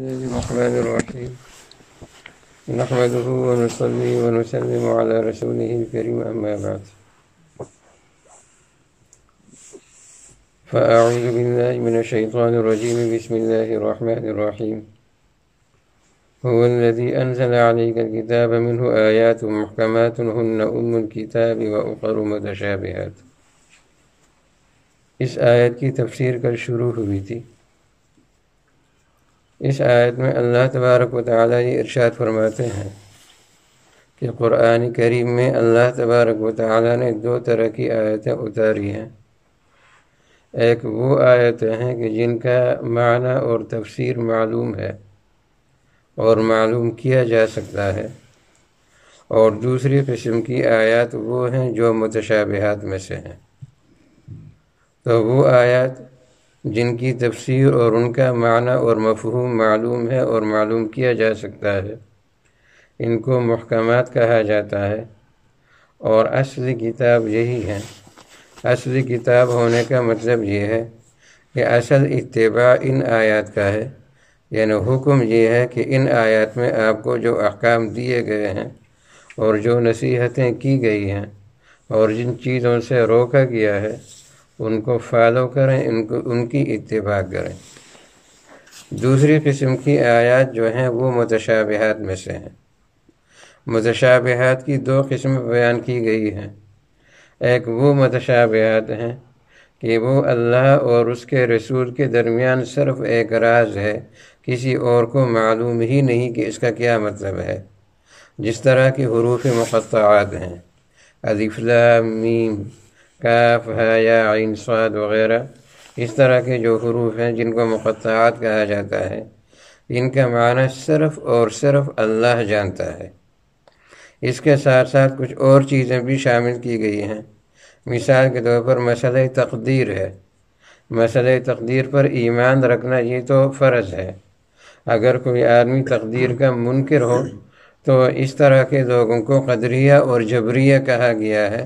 الرحمن الرحيم نحمده ونصلي ونسلم على رسوله الكريم أما بعد فأعوذ بالله من الشيطان الرجيم بسم الله الرحمن الرحيم هو الذي أنزل عليك الكتاب منه آيات محكمات هن أم الكتاب وأخر متشابهات إس आयत की तफसीर कल शुरू इस आयत में अल्लाह तबारक व ताली ये इरशाद फरमाते हैं कि क़ुरान करीम में अल्लाह तबारक व ताली ने दो तरह की आयतें उतारी हैं एक वो आयतें हैं कि जिनका माना और तफसीर मालूम है और मालूम किया जा सकता है और दूसरी किस्म की आयत वो हैं जो मुतशाबहत में से हैं तो वो आयत जिनकी तफसीर और उनका माना और मफहूम मालूम है और मालूम किया जा सकता है इनको महकाम कहा जाता है और असली किताब यही है असली किताब होने का मतलब ये है कि असल इतबा इन आयत का है यानी हुक्म ये है कि इन आयत में आपको जो अहकाम दिए गए हैं और जो नसीहतें की गई हैं और जिन चीज़ों से रोका गया है उनको फॉलो करें उनको उनकी इतबा करें दूसरी किस्म की आयात जो हैं वो मतशाबहत में से हैं मतशाबहत की दो किस्म बयान की गई हैं एक वो मतशाबहत हैं कि वो अल्लाह और उसके रसूल के दरमियान सिर्फ एक राज है किसी और को मालूम ही नहीं कि इसका क्या मतलब है जिस तरह के हरूफ मक़ात हैं अलिफ्ला मीम काफ है या आइन स्वाद वगैरह इस तरह के जो हरूफ हैं जिनको मुखात कहा जाता है इनका माना सिर्फ और सिर्फ अल्लाह जानता है इसके साथ साथ कुछ और चीज़ें भी शामिल की गई हैं मिसाल के तौर पर मसल तकदीर है मसल तकदीर पर ईमान रखना ये तो फ़र्ज़ है अगर कोई आदमी तकदीर का मुनकर हो तो इस तरह के लोगों को कदरिया और जबरिया कहा गया है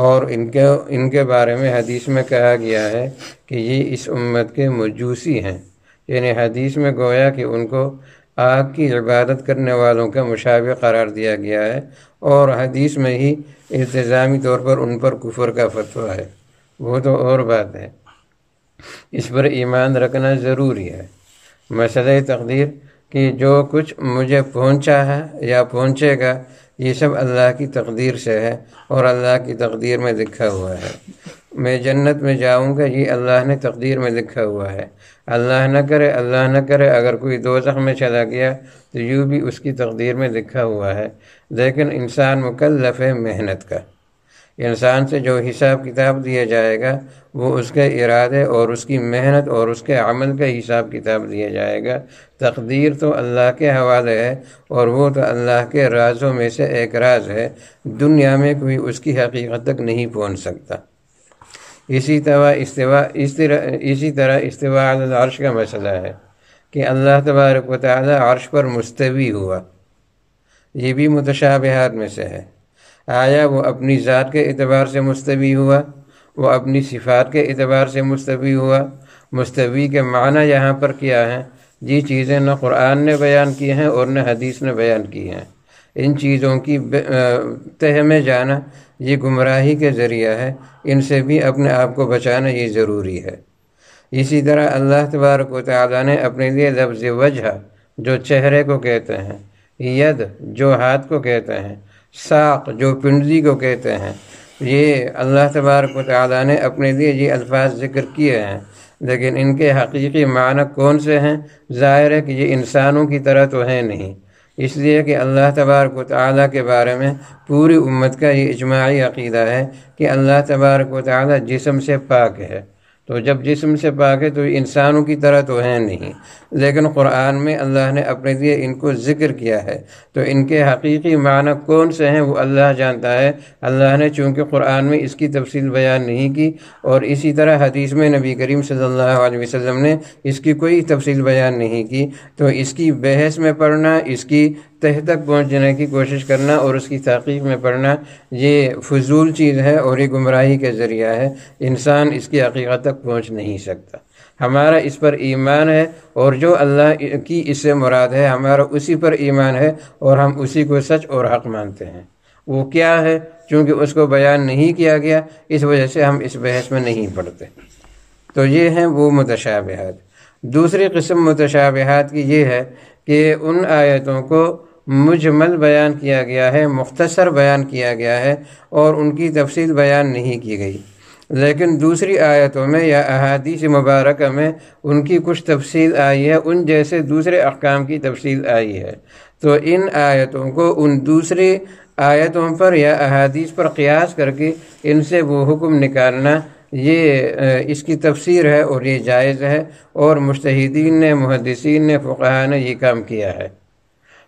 और इनके इनके बारे में हदीस में कहा गया है कि ये इस उम्मत के मजूसी हैं यानी हदीस में गोया कि उनको आग की इबादत करने वालों का मुशाव करार दिया गया है और हदीस में ही इल्तज़ामी तौर पर उन पर कुफर का फतवा है वो तो और बात है इस पर ईमान रखना ज़रूरी है मसल तकदीर कि जो कुछ मुझे पहुंचा है या पहुंचेगा ये सब अल्लाह की तकदीर से है और अल्लाह की तकदीर में लिखा हुआ है मैं जन्नत में जाऊंगा ये अल्लाह ने तकदीर में लिखा हुआ है अल्लाह न करे अल्लाह न करे अगर कोई जख्म में चला गया तो यूँ भी उसकी तकदीर में लिखा हुआ है लेकिन इंसान मुकल्लफ है मेहनत का इंसान से जो हिसाब किताब दिया जाएगा वो उसके इरादे और उसकी मेहनत और उसके अमल का हिसाब किताब दिया जाएगा तकदीर तो अल्लाह के हवाले है और वो तो अल्लाह के राजों में से एक राज है दुनिया में कोई उसकी हकीकत तक नहीं पहुंच सकता इसी तरह इसवा इस तरह इसी तरह इस्तवा अर्श का मसला है कि अल्लाह तबारक वाली अर्श पर मुस्तवी हुआ ये भी मुतशाबहत में से है आया वो अपनी ज़ात के अतबार से मुस्तवी हुआ वो अपनी सिफात के अतबार से मुस्तवी हुआ मुस्तवी के माना यहाँ पर क्या है जी चीज़ें न कुरान ने बयान की हैं और न हदीस ने बयान की हैं इन चीज़ों की तह में जाना ये गुमराही के ज़रिया है इनसे भी अपने आप को बचाना ये ज़रूरी है इसी तरह अल्लाह तबारक ताली ने अपने लिए लफ्ज़ वजह जो चेहरे को कहते हैं यद जो हाथ को कहते हैं साक़ जो पिंडी को कहते हैं ये अल्लाह तबारक ताली ने अपने लिए ये अल्फाज जिक्र किए हैं लेकिन इनके हकीकी माना कौन से हैं ज़ाहिर है कि ये इंसानों की तरह तो हैं नहीं इसलिए कि अल्लाह तबारक ताली के बारे में पूरी उम्मत का ये इजमाही अकीदा है कि अल्लाह तबारक ताली जिसम से पाक है तो जब जिसम से पाके तो इंसानों की तरह तो हैं नहीं लेकिन कुरान में अल्लाह ने अपने लिए इनको ज़िक्र किया है तो इनके हकीकी माना कौन से हैं वो अल्लाह जानता है अल्लाह ने चूंकि कुरान में इसकी तफसील बयान नहीं की और इसी तरह हदीस में नबी करीम सल्लल्लाहु अलैहि वसल्लम ने इसकी कोई तफसील बयान नहीं की तो इसकी बहस में पढ़ना इसकी तह तक पहुँचने की कोशिश करना और उसकी तहकीक में पढ़ना ये फजूल चीज़ है और ये गुमराही का ज़रिया है इंसान इसकी हकीकत तक पहुँच नहीं सकता हमारा इस पर ईमान है और जो अल्लाह की इससे मुराद है हमारा उसी पर ईमान है और हम उसी को सच और हक मानते हैं वो क्या है चूँकि उसको बयान नहीं किया गया इस वजह से हम इस बहस में नहीं पढ़ते तो ये हैं वो मुतशाबहत दूसरी किस्म मुतशाबहत की ये है कि उन आयतों को मुजमल बयान किया गया है मुख्तसर बयान किया गया है और उनकी तफसील बयान नहीं की गई लेकिन दूसरी आयतों में या अहादीस मुबारक में उनकी कुछ तफसील आई है उन जैसे दूसरे अहकाम की तफसील आई है तो इन आयतों को उन दूसरी आयतों पर या अहादीस पर क्यास करके इनसे वो हुक्म निकालना ये इसकी तफसीर है और ये जायज़ है और मुश्तदीन ने मुहदसिन ने फ़ुकाहा ने ये काम किया है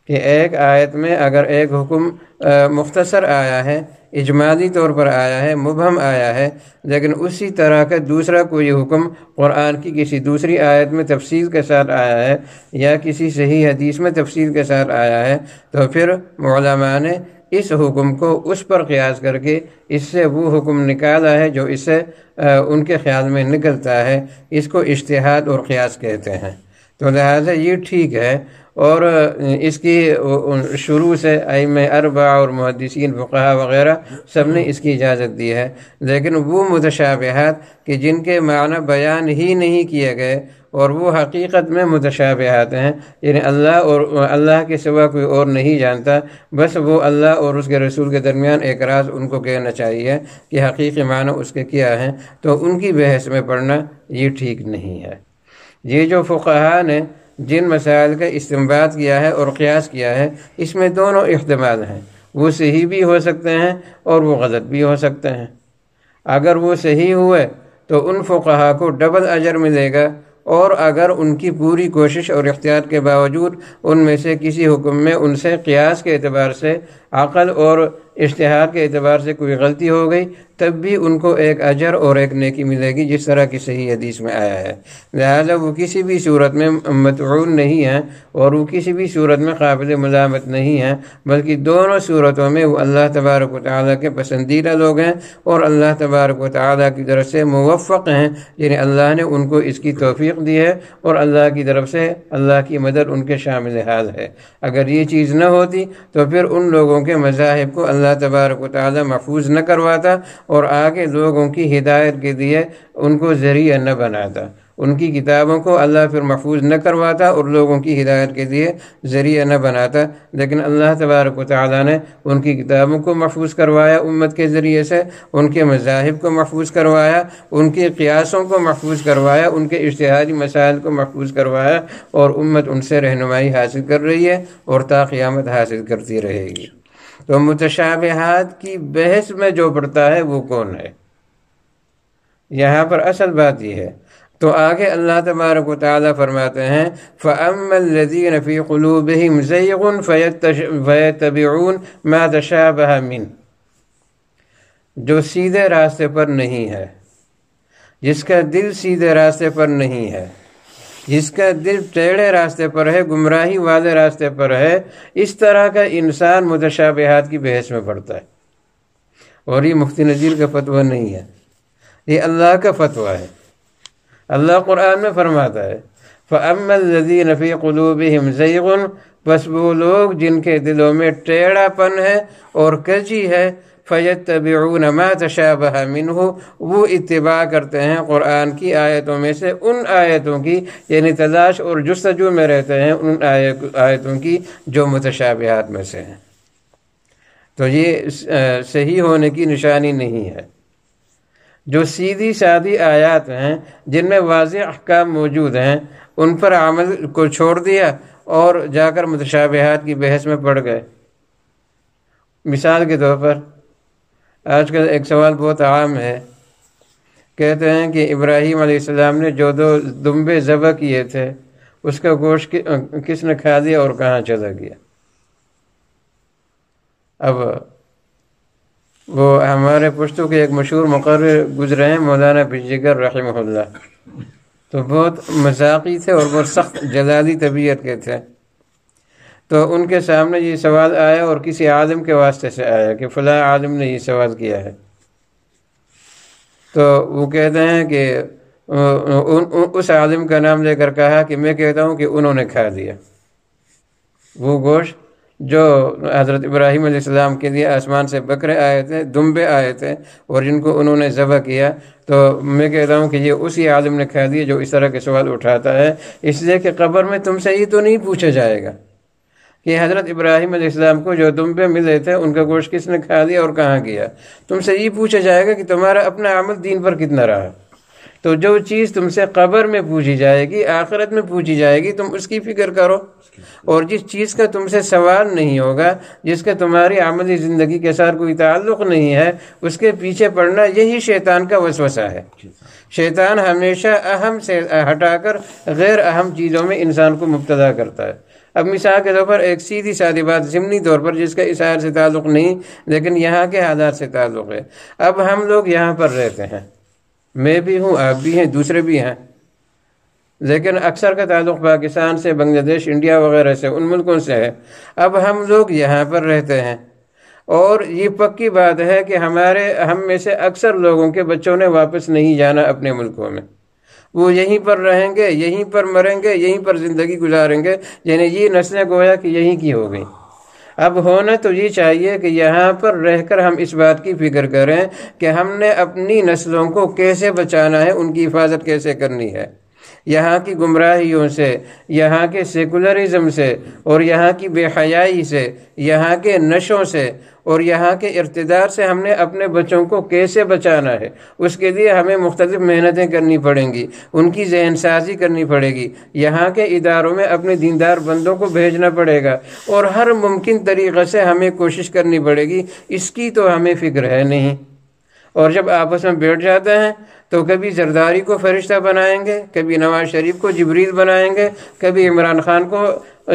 कि एक आयत में अगर एक हुक्म मुख्तसर आया है इजमाली तौर पर आया है मुबहम आया है लेकिन उसी तरह का दूसरा कोई हुक्म कुरान की किसी दूसरी आयत में तफसील के साथ आया है या किसी सही हदीस में तफसील के साथ आया है तो फिर मौलाना ने इस हुक्म को उस पर क़यास करके इससे वो हुक्म निकाला है जो इससे उनके ख्याल में निकलता है इसको इश्तहाद और क़यास कहते हैं तो लिहाजा ये ठीक है और इसकी शुरू से आइम अरबा और मुहदसिन फ़ा वगैरह सब ने इसकी इजाज़त दी है लेकिन वो मुतशाबहत कि जिनके माना बयान ही नहीं किए गए और वो हकीकत में मुतशाबहत हैं यानी अल्लाह और अल्लाह के सिवा कोई और नहीं जानता बस वो अल्लाह और उसके रसूल के दरमियान एक राज उनको कहना चाहिए कि हकीक़ माना उसके क्या हैं तो उनकी बहस में पढ़ना ये ठीक नहीं है ये जो फ़ुकाहा ने जिन मसाइल का इस्तेमाल किया है और क्यास किया है इसमें दोनों इहतमाल हैं वो सही भी हो सकते हैं और वो गलत भी हो सकते हैं अगर वो सही हुए तो उन फ़ुकहा को डबल अजर मिलेगा और अगर उनकी पूरी कोशिश और इख्तियार के बावजूद उनमें से किसी हुक्म में उनसे क्यास के अतबार से अक़ल और इश्तहार के अतबार से कोई गलती हो गई तब भी उनको एक अजर और एक नेकी मिलेगी जिस तरह की सही हदीस में आया है लिहाजा वो किसी भी सूरत में मतरून नहीं है और वो किसी भी सूरत में काबिल मजामत नहीं है बल्कि दोनों सूरतों में वो अल्लाह तबारक ताली के पसंदीदा लोग हैं और अल्लाह तबारक ताली की तरफ से मुवफ़ हैं जिन्हें अल्लाह ने उनको इसकी तोफ़ी दी है और अल्लाह की तरफ से अल्लाह की मदद उनके शामिल हाल है अगर ये चीज़ न होती तो फिर उन लोगों के मजाहब को अल्लाह अल्लाह तबारक ताली महफूज न करवाता और आगे लोगों की हिदायत के लिए उनको ज़रिया न बनाता उनकी किताबों को अल्लाह फिर महफूज न करवाता और लोगों की हिदायत के लिए ज़रिया न बनाता लेकिन अल्लाह तबारक ने उनकी किताबों को महफूज करवाया उम्मत के ज़रिए से उनके मजाहब को महफूज करवाया उनके क़ियासों को महफूज करवाया उनके इश्तहारी मसाइल को महफूज करवाया और उम्मत उनसे रहनुमाई हासिल कर रही है और ताक़ियामत हासिल करती रहेगी तो मुतशाबिहात की बहस में जो पड़ता है वो कौन है यहाँ पर असल बात यह है तो आगे अल्लाह तबारक ताली फरमाते हैं फ़मदी नफ़ी क़लूब ही मज़ैन फ़ैतबून मातशा मिन जो सीधे रास्ते पर नहीं है जिसका दिल सीधे रास्ते पर नहीं है जिसका दिल टेढ़े रास्ते पर है गुमराही वाले रास्ते पर है इस तरह का इंसान मुदशा बेहद की बहस में पड़ता है और ये मुफ्ती नज़ीर का फतवा नहीं है ये अल्लाह का फतवा है अल्लाह कुरान में फरमाता है फ़मदी नफ़ी कलूब हमजैन बस वो लोग जिनके दिलों में टेढ़ापन है और कजी है फ़ैत तबीन मा तशाबह मिनह वो इतबा करते हैं क़ुरान की आयतों में से उन आयतों की यानी तलाश और जस्तजु में रहते हैं उन आयतों की जो मतशाबहत में से हैं तो ये सही होने की निशानी नहीं है जो सीधी सादी आयात हैं जिनमें वाज अहकाम मौजूद हैं उन पर आमल को छोड़ दिया और जाकर मतशाबहत की बहस में पड़ गए मिसाल के तौर पर आजकल एक सवाल बहुत आम है कहते हैं कि इब्राहिम सलाम ने जो दो दुम्बे ज़बह किए थे उसका गोश्त कि, किसने खा दिया और कहाँ चला गया अब वो हमारे पुश्तों के एक मशहूर मकर गुजरे हैं मौलाना पिजिकर रहीम तो बहुत मजाकी थे और बहुत सख्त जलाली तबीयत के थे तो उनके सामने ये सवाल आया और किसी आदम के वास्ते से आया कि फ़लाँ आदम ने ये सवाल किया है तो वो कहते हैं कि उन, उन उस आदम का नाम लेकर कहा कि मैं कहता हूँ कि उन्होंने खा दिया वो गोश्त जो हज़रत इब्राहिम अलैहिस्सलाम के लिए आसमान से बकरे आए थे दुम्बे आए थे और जिनको उन्होंने ज़बह किया तो मैं कहता हूँ कि ये उसी आदम ने खा दिया जो इस तरह के सवाल उठाता है इसलिए कि कब्र में तुमसे ये तो नहीं पूछा जाएगा कि हज़रत इब्राहिम इस्लाम को जो तुम पे मिले थे उनका गोश्त किसने खा लिया और कहाँ किया तुमसे ये पूछा जाएगा कि तुम्हारा अपना अमल दीन पर कितना रहा तो जो चीज़ तुमसे कबर में पूछी जाएगी आखिरत में पूछी जाएगी तुम उसकी फ़िक्र करो और जिस चीज़ का तुमसे सवाल नहीं होगा जिसका तुम्हारी आमली ज़िंदगी के साथ कोई ताल्लुक नहीं है उसके पीछे पड़ना यही शैतान का वसवसा है शैतान हमेशा अहम से हटाकर गैर अहम चीज़ों में इंसान को मुबतदा करता है अब मिसाल के तौर पर एक सीधी सादी बात ज़मनी तौर पर जिसका इशार से ताल्लुक़ नहीं लेकिन यहाँ के हालात से ताल्लुक़ है अब हम लोग यहाँ पर रहते हैं मैं भी हूँ आप भी हैं दूसरे भी हैं लेकिन अक्सर का ताल्लुक पाकिस्तान से बांग्लादेश इंडिया वगैरह से उन मुल्कों से है अब हम लोग यहाँ पर रहते हैं और ये पक्की बात है कि हमारे हम में से अक्सर लोगों के बच्चों ने वापस नहीं जाना अपने मुल्कों में वो यहीं पर रहेंगे यहीं पर मरेंगे यहीं पर जिंदगी गुजारेंगे यानी ये नस्लें गोया कि यहीं की हो गई अब होना तो ये चाहिए कि यहाँ पर रहकर हम इस बात की फिक्र करें कि हमने अपनी नस्लों को कैसे बचाना है उनकी हिफाजत कैसे करनी है यहाँ की गुमराहियों से यहाँ के सेकुलरिज्म से और यहाँ की बेहयाई से यहाँ के नशों से और यहाँ के इरतदार से हमने अपने बच्चों को कैसे बचाना है उसके लिए हमें मुख्तलिफ मेहनतें करनी पड़ेंगी उनकी जहन साजी करनी पड़ेगी यहाँ के इदारों में अपने दीनदार बंदों को भेजना पड़ेगा और हर मुमकिन तरीक़े से हमें कोशिश करनी पड़ेगी इसकी तो हमें फिक्र है नहीं और जब आपस में बैठ जाते हैं तो कभी जरदारी को फरिश्ता बनाएंगे कभी नवाज शरीफ को जबरीद बनाएंगे कभी इमरान खान को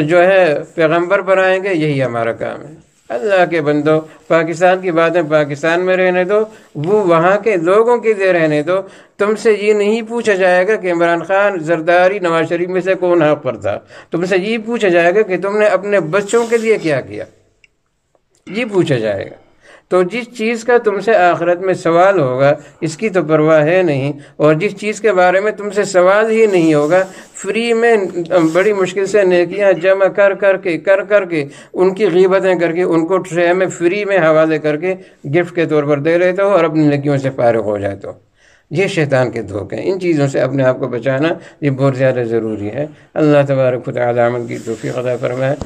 जो है पैगम्बर बनाएंगे यही हमारा काम है अल्लाह के बंदो पाकिस्तान की बातें पाकिस्तान में रहने दो वो वहाँ के लोगों के लिए रहने दो तुमसे ये नहीं पूछा जाएगा कि इमरान खान जरदारी नवाज शरीफ में से कौन हक पर था तुमसे ये पूछा जाएगा कि तुमने अपने बच्चों के लिए क्या किया ये पूछा जाएगा तो जिस चीज़ का तुमसे आखिरत में सवाल होगा इसकी तो परवाह है नहीं और जिस चीज़ के बारे में तुमसे सवाल ही नहीं होगा फ्री में बड़ी मुश्किल से नेकियां जमा कर के कर कर के उनकी गीबतें करके उनको ट्रे में फ्री में हवाले करके गिफ्ट के तौर पर दे रहे हो और अपनी नकियों से फारग हो जाते हो ये शैतान के धोखे हैं इन चीज़ों से अपने आप को बचाना ये बहुत ज़्यादा ज़रूरी है अल्लाह तबारक खुद की तोफ़ी अदा फरमाए